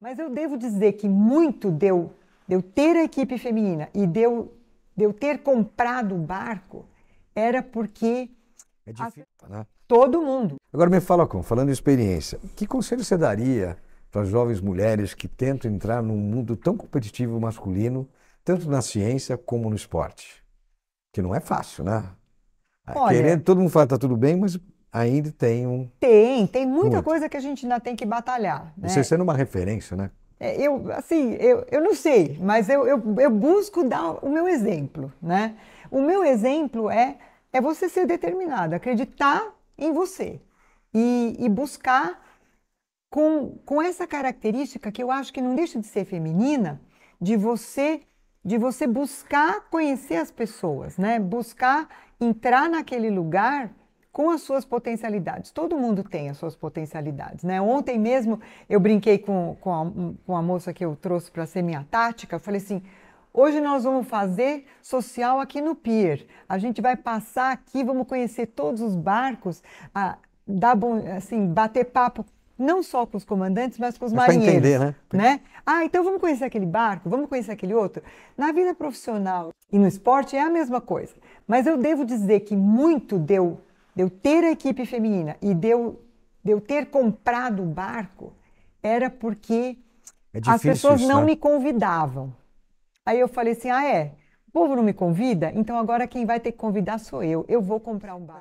Mas eu devo dizer que muito deu eu ter a equipe feminina e deu eu ter comprado o barco era porque é difícil, a... né? todo mundo. Agora me fala com, falando de experiência, que conselho você daria para jovens mulheres que tentam entrar num mundo tão competitivo masculino, tanto na ciência como no esporte? Que não é fácil, né? É, Olha, Querendo, todo mundo fala que está tudo bem, mas ainda tem um. Tem, tem muita coisa que a gente ainda tem que batalhar. Né? Você sendo é uma referência, né? É, eu, assim, eu, eu não sei, mas eu, eu, eu busco dar o meu exemplo, né? O meu exemplo é, é você ser determinado, acreditar em você e, e buscar com, com essa característica que eu acho que não deixa de ser feminina, de você de você buscar conhecer as pessoas, né? Buscar entrar naquele lugar com as suas potencialidades. Todo mundo tem as suas potencialidades, né? Ontem mesmo eu brinquei com, com, a, com a moça que eu trouxe para ser minha tática, eu falei assim. Hoje nós vamos fazer social aqui no pier. A gente vai passar aqui, vamos conhecer todos os barcos, a, dar bom, assim, bater papo não só com os comandantes, mas com os é marinheiros. Para entender, né? né? Ah, então vamos conhecer aquele barco, vamos conhecer aquele outro. Na vida profissional e no esporte é a mesma coisa. Mas eu devo dizer que muito deu de eu ter a equipe feminina e de eu, de eu ter comprado o barco, era porque é difícil, as pessoas não né? me convidavam. Aí eu falei assim: ah, é? O povo não me convida? Então agora quem vai ter que convidar sou eu. Eu vou comprar um barco.